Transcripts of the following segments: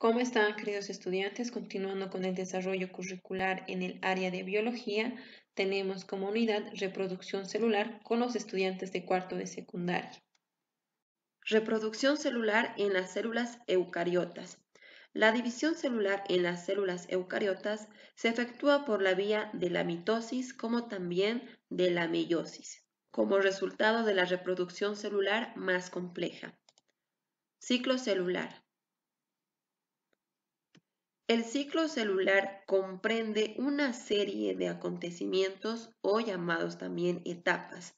¿Cómo están, queridos estudiantes? Continuando con el desarrollo curricular en el área de biología, tenemos como unidad reproducción celular con los estudiantes de cuarto de secundaria. Reproducción celular en las células eucariotas. La división celular en las células eucariotas se efectúa por la vía de la mitosis como también de la meiosis, como resultado de la reproducción celular más compleja. Ciclo celular. El ciclo celular comprende una serie de acontecimientos o llamados también etapas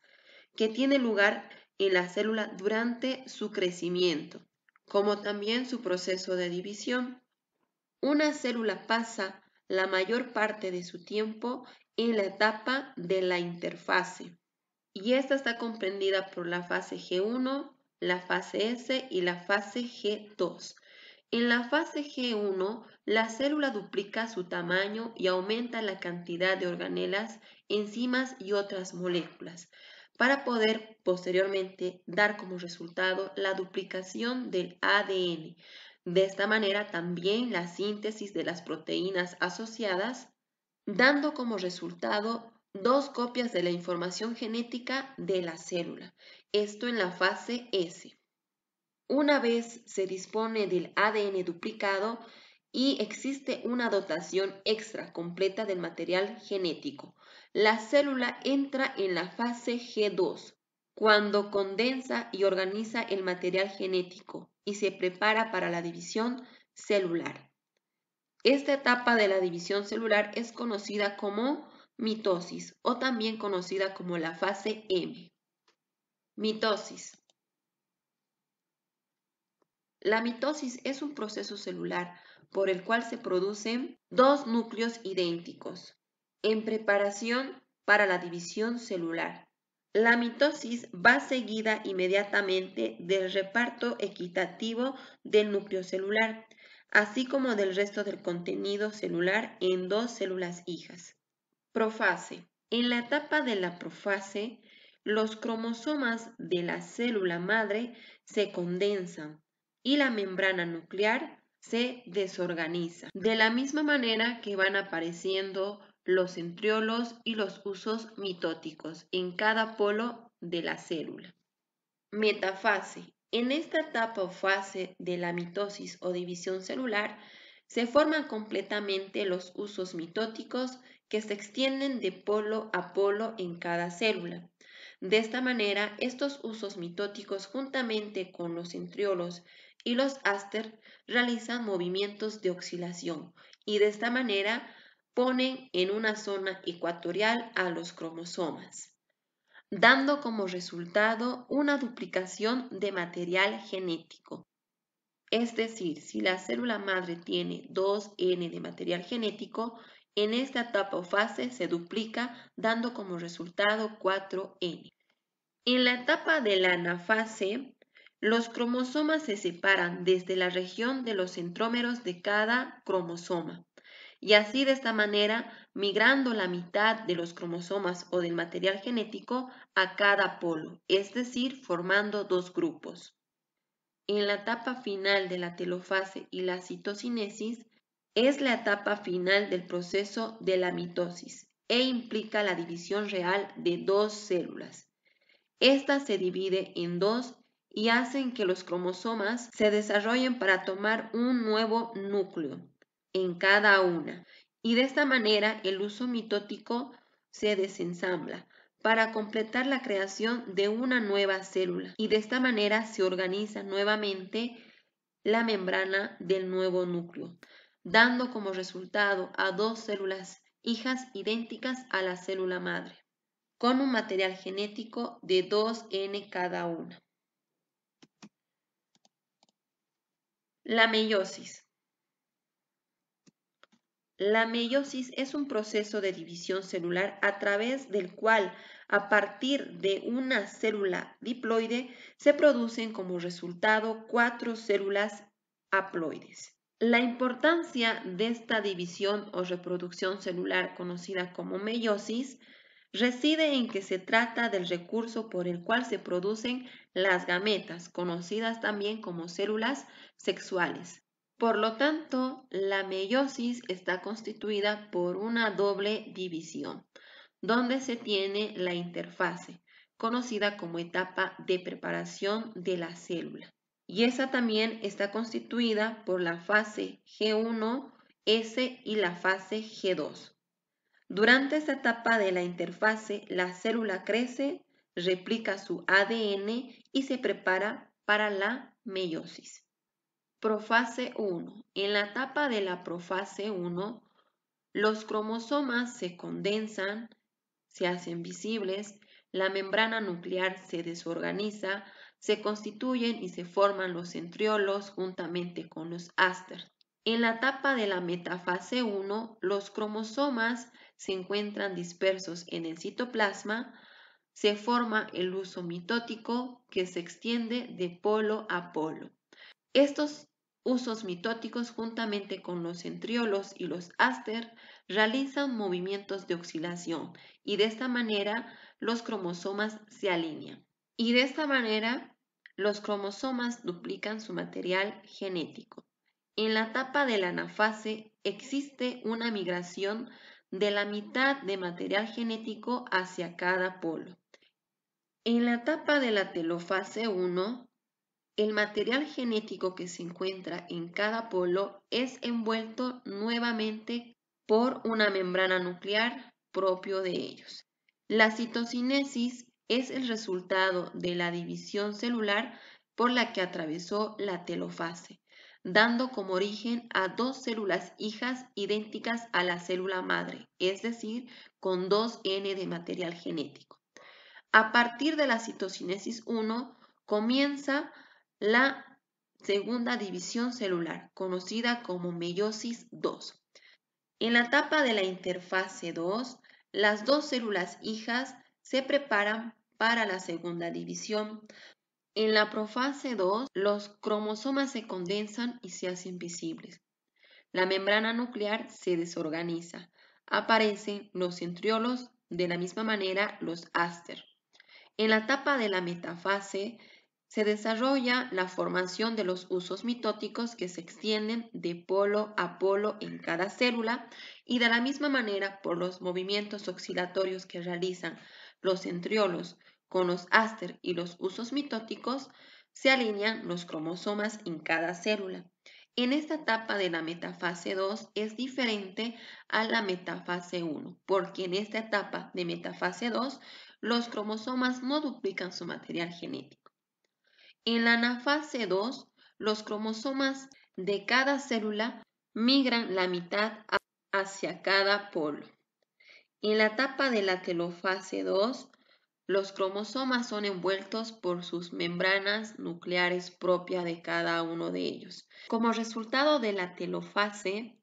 que tienen lugar en la célula durante su crecimiento, como también su proceso de división. Una célula pasa la mayor parte de su tiempo en la etapa de la interfase y esta está comprendida por la fase G1, la fase S y la fase G2 en la fase G1, la célula duplica su tamaño y aumenta la cantidad de organelas, enzimas y otras moléculas, para poder posteriormente dar como resultado la duplicación del ADN. De esta manera también la síntesis de las proteínas asociadas, dando como resultado dos copias de la información genética de la célula, esto en la fase S. Una vez se dispone del ADN duplicado y existe una dotación extra completa del material genético, la célula entra en la fase G2, cuando condensa y organiza el material genético y se prepara para la división celular. Esta etapa de la división celular es conocida como mitosis o también conocida como la fase M. Mitosis. La mitosis es un proceso celular por el cual se producen dos núcleos idénticos en preparación para la división celular. La mitosis va seguida inmediatamente del reparto equitativo del núcleo celular, así como del resto del contenido celular en dos células hijas. Profase. En la etapa de la profase, los cromosomas de la célula madre se condensan y la membrana nuclear se desorganiza. De la misma manera que van apareciendo los centriolos y los usos mitóticos en cada polo de la célula. Metafase. En esta etapa o fase de la mitosis o división celular, se forman completamente los usos mitóticos que se extienden de polo a polo en cada célula. De esta manera, estos usos mitóticos juntamente con los centriolos y los áster realizan movimientos de oscilación y de esta manera ponen en una zona ecuatorial a los cromosomas, dando como resultado una duplicación de material genético. Es decir, si la célula madre tiene 2N de material genético, en esta etapa o fase se duplica dando como resultado 4N. En la etapa de la anafase, los cromosomas se separan desde la región de los centrómeros de cada cromosoma. Y así de esta manera, migrando la mitad de los cromosomas o del material genético a cada polo, es decir, formando dos grupos. En la etapa final de la telofase y la citocinesis, es la etapa final del proceso de la mitosis e implica la división real de dos células. Esta se divide en dos y hacen que los cromosomas se desarrollen para tomar un nuevo núcleo en cada una. Y de esta manera el uso mitótico se desensambla para completar la creación de una nueva célula. Y de esta manera se organiza nuevamente la membrana del nuevo núcleo, dando como resultado a dos células hijas idénticas a la célula madre, con un material genético de 2N cada una. La meiosis. La meiosis es un proceso de división celular a través del cual, a partir de una célula diploide, se producen como resultado cuatro células haploides. La importancia de esta división o reproducción celular conocida como meiosis reside en que se trata del recurso por el cual se producen las gametas, conocidas también como células sexuales. Por lo tanto, la meiosis está constituida por una doble división, donde se tiene la interfase, conocida como etapa de preparación de la célula. Y esa también está constituida por la fase G1S y la fase G2. Durante esta etapa de la interfase, la célula crece, replica su ADN y se prepara para la meiosis. Profase 1. En la etapa de la profase 1, los cromosomas se condensan, se hacen visibles, la membrana nuclear se desorganiza, se constituyen y se forman los centriolos juntamente con los ásteres. En la etapa de la metafase 1, los cromosomas se encuentran dispersos en el citoplasma, se forma el uso mitótico que se extiende de polo a polo. Estos usos mitóticos, juntamente con los centriolos y los áster, realizan movimientos de oscilación y de esta manera los cromosomas se alinean. Y de esta manera los cromosomas duplican su material genético. En la etapa de la anafase existe una migración de la mitad de material genético hacia cada polo. En la etapa de la telofase 1, el material genético que se encuentra en cada polo es envuelto nuevamente por una membrana nuclear propio de ellos. La citocinesis es el resultado de la división celular por la que atravesó la telofase dando como origen a dos células hijas idénticas a la célula madre, es decir, con 2N de material genético. A partir de la citocinesis 1 comienza la segunda división celular, conocida como meiosis 2. En la etapa de la interfase 2, las dos células hijas se preparan para la segunda división, en la profase 2, los cromosomas se condensan y se hacen visibles. La membrana nuclear se desorganiza. Aparecen los centriolos, de la misma manera los áster. En la etapa de la metafase se desarrolla la formación de los usos mitóticos que se extienden de polo a polo en cada célula y de la misma manera por los movimientos oxidatorios que realizan los centriolos con los áster y los usos mitóticos se alinean los cromosomas en cada célula. En esta etapa de la metafase 2 es diferente a la metafase 1, porque en esta etapa de metafase 2 los cromosomas no duplican su material genético. En la anafase 2, los cromosomas de cada célula migran la mitad hacia cada polo. En la etapa de la telofase 2, los cromosomas son envueltos por sus membranas nucleares propias de cada uno de ellos. Como resultado de la telofase,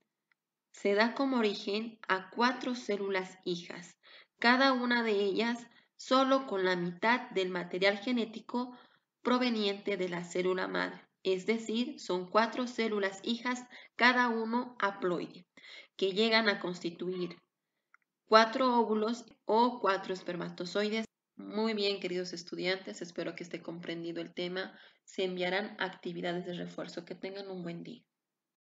se da como origen a cuatro células hijas, cada una de ellas solo con la mitad del material genético proveniente de la célula madre. Es decir, son cuatro células hijas, cada uno haploide, que llegan a constituir cuatro óvulos o cuatro espermatozoides muy bien, queridos estudiantes, espero que esté comprendido el tema. Se enviarán actividades de refuerzo. Que tengan un buen día.